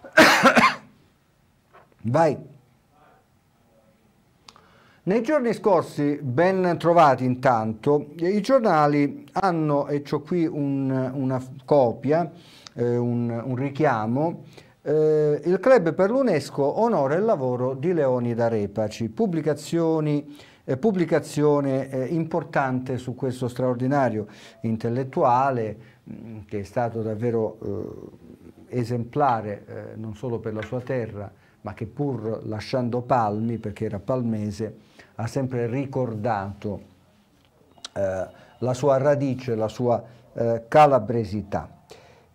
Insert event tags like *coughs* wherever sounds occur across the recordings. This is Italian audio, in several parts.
*coughs* Vai. Nei giorni scorsi, ben trovati intanto, i giornali hanno, e ho qui un, una copia, eh, un, un, richiamo, eh, il club per l'UNESCO onora il lavoro di Leoni da Repaci, pubblicazioni eh, pubblicazione eh, importante su questo straordinario intellettuale mh, mm, che è stato davvero eh, esemplare eh, non solo per la sua terra, ma che pur lasciando Palmi, perché era palmese, ha sempre ricordato eh, la sua radice, la sua eh, calabresità.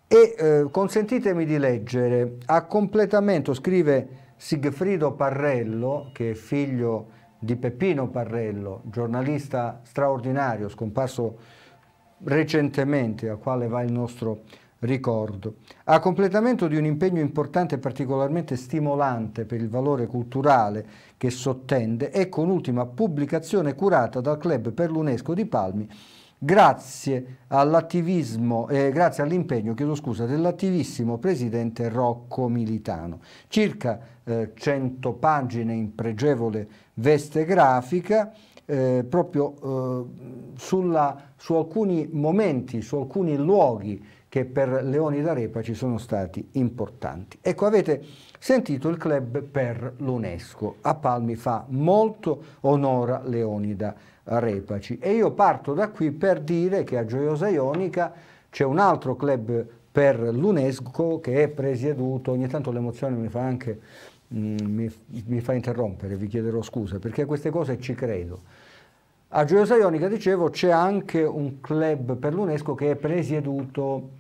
E eh, consentitemi di leggere, a completamento scrive Sigfrido Parrello, che è figlio di Peppino Parrello, giornalista straordinario, scomparso recentemente, al quale va il nostro ricordo. A completamento di un impegno importante e particolarmente stimolante per il valore culturale che sottende, ecco un'ultima pubblicazione curata dal Club per l'UNESCO di Palmi, grazie all'attivismo, eh, grazie all'impegno, chiedo scusa, dell'attivissimo presidente Rocco Militano. Circa eh, 100 pagine in pregevole veste grafica, eh, proprio eh, sulla, su alcuni momenti, su alcuni luoghi che per Leoni d'Arepa ci sono stati importanti. Ecco, avete sentito il club per l'UNESCO. A Palmi fa molto onora Leonida Repaci. E io parto da qui per dire che a Gioiosa Ionica c'è un altro club per l'UNESCO che è presieduto, ogni tanto l'emozione mi fa anche Mm, mi, mi, fa interrompere, vi chiederò scusa, perché a queste cose ci credo. A Gioiosa Ionica, dicevo, c'è anche un club per l'UNESCO che è presieduto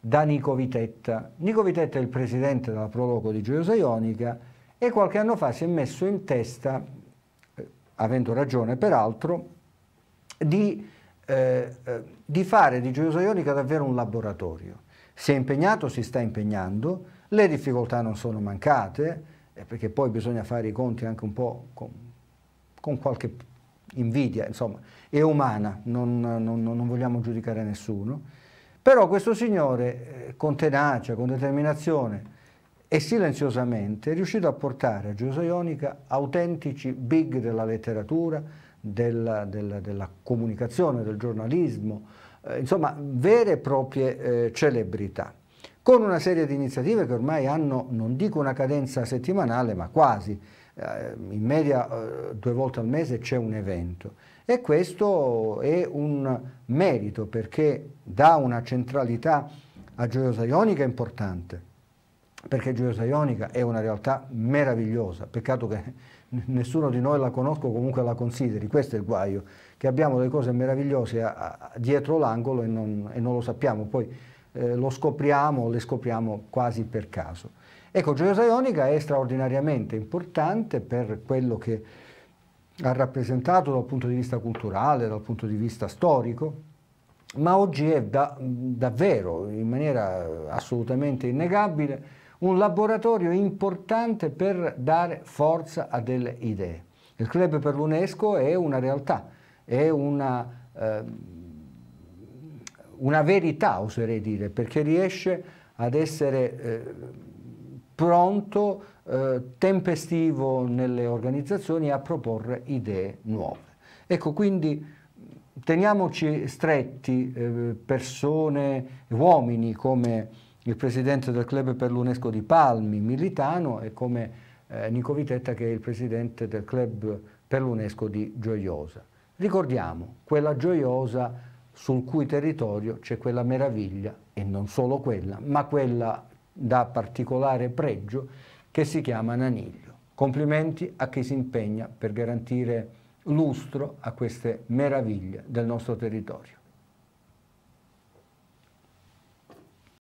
da Nico Vitetta. Nico Vitetta è il presidente della Prologo di Gioiosa Ionica e qualche anno fa si è messo in testa, eh, avendo ragione peraltro, di, eh, eh di fare di Gioiosa Ionica davvero un laboratorio. Si è impegnato, si sta impegnando, le difficoltà non sono mancate, perché poi bisogna fare i conti anche un po' con, con qualche invidia, insomma, è umana, non, non, non, vogliamo giudicare nessuno, però questo signore eh, con tenacia, con determinazione e silenziosamente è riuscito a portare a Giuseppe Ionica autentici big della letteratura, della, della, della comunicazione, del giornalismo, eh, insomma vere e proprie eh, celebrità con una serie di iniziative che ormai hanno, non dico una cadenza settimanale, ma quasi, eh, in media eh, due volte al mese c'è un evento e questo è un merito perché dà una centralità a Gioiosa Ionica importante, perché Gioiosa Ionica è una realtà meravigliosa, peccato che nessuno di noi la conosca o comunque la consideri, questo è il guaio, che abbiamo delle cose meravigliose a, a, dietro l'angolo e, e non lo sappiamo, poi eh, lo scopriamo, le scopriamo quasi per caso. Ecco, Gioiosa Ionica è straordinariamente importante per quello che ha rappresentato dal punto di vista culturale, dal punto di vista storico, ma oggi è da, davvero, in maniera assolutamente innegabile, un laboratorio importante per dare forza a delle idee. Il club per l'UNESCO è una realtà, è una... Eh, una verità, oserei dire, perché riesce ad essere eh, pronto, eh, tempestivo nelle organizzazioni e a proporre idee nuove. Ecco, quindi teniamoci stretti eh, persone, uomini come il presidente del club per l'UNESCO di Palmi, Militano, e come eh, Nico Vitetta che è il presidente del club per l'UNESCO di Gioiosa. Ricordiamo quella gioiosa sul cui territorio c'è quella meraviglia, e non solo quella, ma quella da particolare pregio che si chiama Naniglio. Complimenti a chi si impegna per garantire lustro a queste meraviglie del nostro territorio.